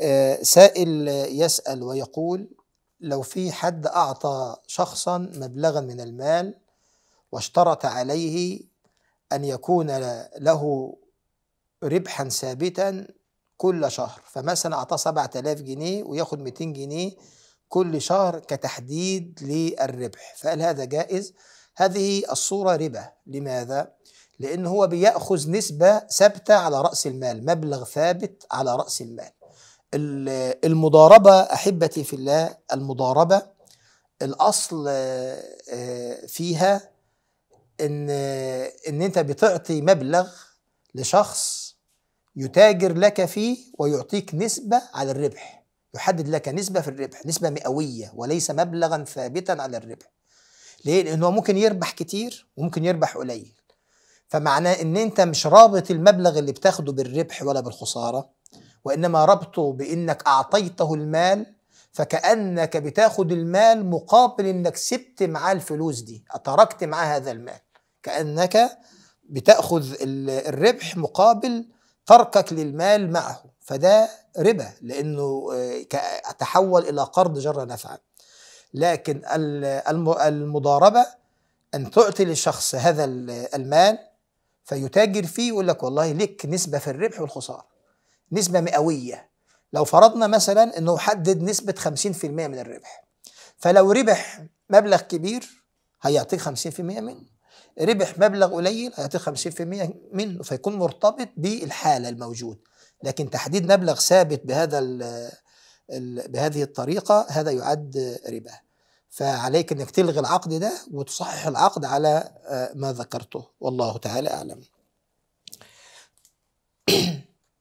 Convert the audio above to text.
آه، سائل يسأل ويقول لو في حد أعطى شخصا مبلغا من المال واشترط عليه أن يكون له ربحا ثابتا كل شهر فمثلا أعطاه 7000 جنيه وياخد 200 جنيه كل شهر كتحديد للربح فهل هذا جائز؟ هذه الصورة ربا لماذا؟ لأن هو بيأخذ نسبة ثابتة على رأس المال مبلغ ثابت على رأس المال المضاربة أحبتي في الله المضاربة الأصل آه، فيها إن إن أنت بتعطي مبلغ لشخص يتاجر لك فيه ويعطيك نسبة على الربح يحدد لك نسبة في الربح نسبة مئوية وليس مبلغا ثابتا على الربح ليه؟ لأنه ممكن يربح كتير وممكن يربح قليل فمعناه ان انت مش رابط المبلغ اللي بتاخده بالربح ولا بالخساره وإنما ربطه بإنك أعطيته المال فكأنك بتاخد المال مقابل إنك سبت معاه الفلوس دي تركت معاه هذا المال كأنك بتاخذ الربح مقابل تركك للمال معه فده ربا لانه آه، تحول الى قرض جر نفعا لكن المضاربه ان تعطي لشخص هذا المال فيتاجر فيه يقول لك والله لك نسبه في الربح والخساره نسبة مئوية لو فرضنا مثلا انه حدد نسبة 50% من الربح فلو ربح مبلغ كبير هيعطيك 50% منه ربح مبلغ قليل هيعطيك 50% منه فيكون مرتبط بالحالة الموجود لكن تحديد مبلغ ثابت بهذا الـ الـ بهذه الطريقة هذا يعد ربا فعليك انك تلغي العقد ده وتصحح العقد على آه، ما ذكرته والله تعالى اعلم